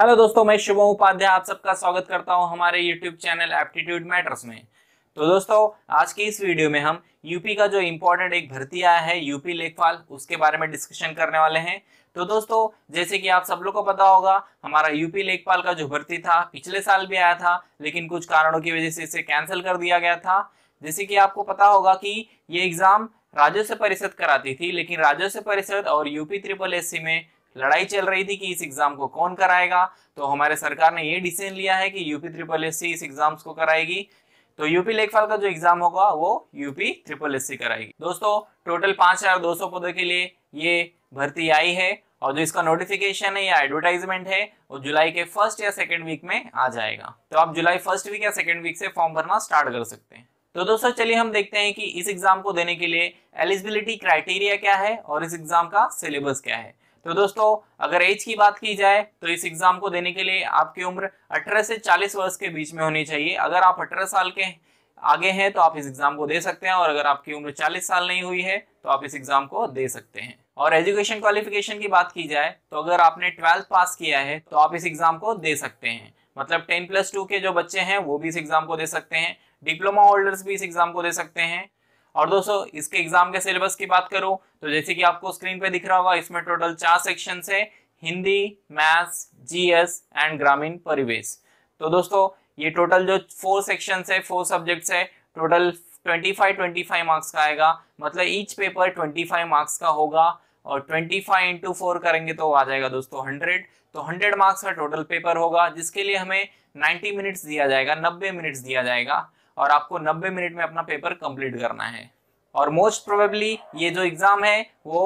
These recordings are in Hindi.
हेलो दोस्तों मैं शुभम उपाध्याय आप सबका स्वागत करता हूं हमारे यूट्यूब चैनल एप्टीट्यूड मैटर्स में तो दोस्तों आज के इस वीडियो में हम यूपी का जो इम्पोर्टेंट एक भर्ती आया है यूपी लेखपाल उसके बारे में डिस्कशन करने वाले हैं तो दोस्तों जैसे कि आप सब लोग को पता होगा हमारा यूपी लेखपाल का जो भर्ती था पिछले साल भी आया था लेकिन कुछ कारणों की वजह से इसे कैंसिल कर दिया गया था जैसे कि आपको पता होगा कि ये एग्जाम राजस्व परिषद कराती थी लेकिन राजस्व परिषद और यूपी ट्रिपल एस में लड़ाई चल रही थी कि इस एग्जाम को कौन कराएगा तो हमारे सरकार ने ये डिसीजन लिया है कि यूपी ट्रिपल एस इस एग्जाम्स को कराएगी तो यूपी लेखपाल का जो एग्जाम होगा वो यूपी ट्रिपल एस कराएगी दोस्तों टोटल पांच हजार दो सौ पदों के लिए ये भर्ती आई है और जो इसका नोटिफिकेशन है या एडवर्टाइजमेंट है वो जुलाई के फर्स्ट या सेकेंड वीक में आ जाएगा तो आप जुलाई फर्स्ट वीक या सेकेंड वीक से फॉर्म भरना स्टार्ट कर सकते हैं तो दोस्तों चलिए हम देखते हैं कि इस एग्जाम को देने के लिए एलिजिबिलिटी क्राइटेरिया क्या है और इस एग्जाम का सिलेबस क्या है तो दोस्तों अगर एज की बात की जाए तो इस एग्जाम को देने के लिए आपकी उम्र 18 से 40 वर्ष के बीच में होनी चाहिए अगर आप 18 साल के आगे हैं तो आप इस एग्जाम को दे सकते हैं और अगर आपकी उम्र 40 साल नहीं हुई है तो आप इस एग्जाम को दे सकते हैं और एजुकेशन क्वालिफिकेशन की बात की जाए तो अगर आपने ट्वेल्थ पास किया है तो आप इस एग्जाम को दे सकते हैं मतलब टेन प्लस टू के जो बच्चे हैं वो भी इस एग्जाम को दे सकते हैं डिप्लोमा होल्डर्स भी इस एग्जाम को दे सकते हैं और दोस्तों इसके एग्जाम के सिलेबस की बात करूं तो जैसे कि आपको स्क्रीन पे दिख रहा होगा इसमें टोटल चार सेक्शन है हिंदी मैथ्स जीएस एंड ग्रामीण परिवेश तो दोस्तों ये टोटल जो फोर सेक्शन है फोर सब्जेक्ट्स है टोटल 25 25 मार्क्स का आएगा मतलब ईच पेपर 25 मार्क्स का होगा और 25 इंटू फोर करेंगे तो आ जाएगा दोस्तों 100 तो 100 मार्क्स का टोटल पेपर होगा जिसके लिए हमें 90 मिनट्स दिया जाएगा 90 मिनट्स दिया जाएगा और आपको 90 मिनट में अपना पेपर कंप्लीट करना है और मोस्ट प्रोबेबली ये जो एग्ज़ाम है वो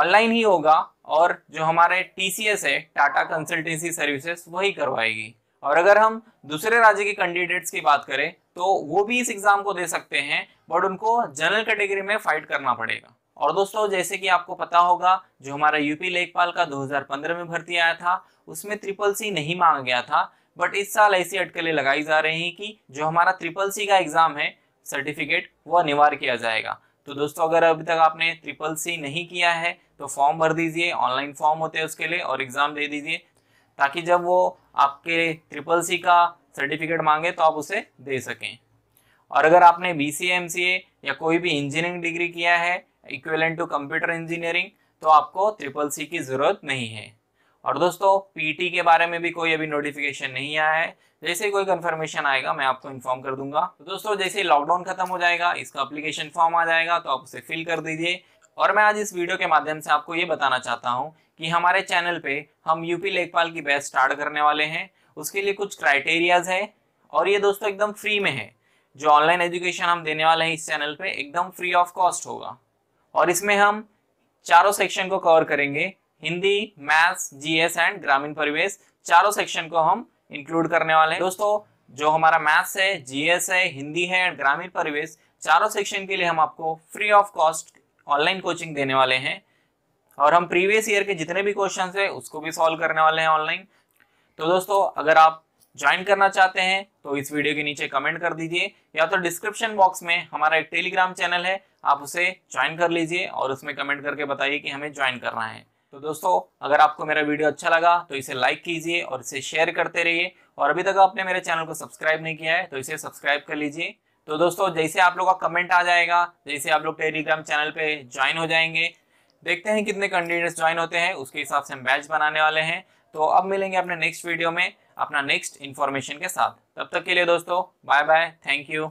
ऑनलाइन ही होगा और जो हमारे टी है टाटा कंसल्टेंसी सर्विसेज वही करवाएगी और अगर हम दूसरे राज्य के कैंडिडेट्स की बात करें तो वो भी इस एग्ज़ाम को दे सकते हैं बट उनको जनरल कैटेगरी में फाइट करना पड़ेगा और दोस्तों जैसे कि आपको पता होगा जो हमारा यूपी लेखपाल का 2015 में भर्ती आया था उसमें ट्रिपल सी नहीं मांगा गया था बट इस साल ऐसी अटकलें लगाई जा रही हैं कि जो हमारा ट्रिपल सी का एग्ज़ाम है सर्टिफिकेट वह अनिवार्य किया जाएगा तो दोस्तों अगर अभी तक आपने ट्रिपल सी नहीं किया है तो फॉर्म भर दीजिए ऑनलाइन फॉर्म होते हैं उसके लिए और एग्ज़ाम दे दीजिए ताकि जब वो आपके ट्रिपल सी का सर्टिफिकेट मांगे तो आप उसे दे सकें और अगर आपने बी सी एम सी ए या कोई भी इंजीनियरिंग डिग्री किया है इक्वेलेंट टू कंप्यूटर इंजीनियरिंग तो आपको ट्रिपल सी की ज़रूरत नहीं है और दोस्तों पीटी के बारे में भी कोई अभी नोटिफिकेशन नहीं आया है जैसे कोई कंफर्मेशन आएगा मैं आपको इन्फॉर्म कर दूंगा तो दोस्तों जैसे लॉकडाउन खत्म हो जाएगा इसका अप्लीकेशन फॉर्म आ जाएगा तो आप उसे फिल कर दीजिए और मैं आज इस वीडियो के माध्यम से आपको ये बताना चाहता हूँ कि हमारे चैनल पे हम यूपी लेखपाल की बैच स्टार्ट करने वाले हैं उसके लिए कुछ क्राइटेरियाज है और ये दोस्तों एकदम फ्री में है जो ऑनलाइन एजुकेशन हम देने वाले हैं इस चैनल पे एकदम फ्री ऑफ कॉस्ट होगा और इसमें हम चारों सेक्शन को कवर करेंगे हिंदी मैथ्स जीएस एंड ग्रामीण परिवेश चारों सेक्शन को हम इंक्लूड करने वाले हैं दोस्तों जो हमारा मैथ्स है जीएस है हिंदी है एंड ग्रामीण परिवेश चारों सेक्शन के लिए हम आपको free of cost online coaching देने वाले हैं और हम प्रीवियस ईयर के जितने भी क्वेश्चन है उसको भी सॉल्व करने वाले हैं ऑनलाइन तो दोस्तों अगर आप ज्वाइन करना चाहते हैं तो इस वीडियो के नीचे कमेंट कर दीजिए या तो डिस्क्रिप्शन बॉक्स में हमारा एक टेलीग्राम चैनल है आप उसे ज्वाइन कर लीजिए और उसमें कमेंट करके बताइए कि हमें ज्वाइन करना है तो दोस्तों अगर आपको मेरा वीडियो अच्छा लगा तो इसे लाइक कीजिए और इसे शेयर करते रहिए और अभी तक आपने मेरे चैनल को सब्सक्राइब नहीं किया है तो इसे सब्सक्राइब कर लीजिए तो दोस्तों जैसे आप लोग का कमेंट आ जाएगा जैसे आप लोग टेलीग्राम चैनल पे ज्वाइन हो जाएंगे देखते हैं कितने कैंडिडेट्स ज्वाइन होते हैं उसके हिसाब से हम बैच बनाने वाले हैं तो अब मिलेंगे अपने नेक्स्ट वीडियो में अपना नेक्स्ट इन्फॉर्मेशन के साथ तब तक के लिए दोस्तों बाय बाय थैंक यू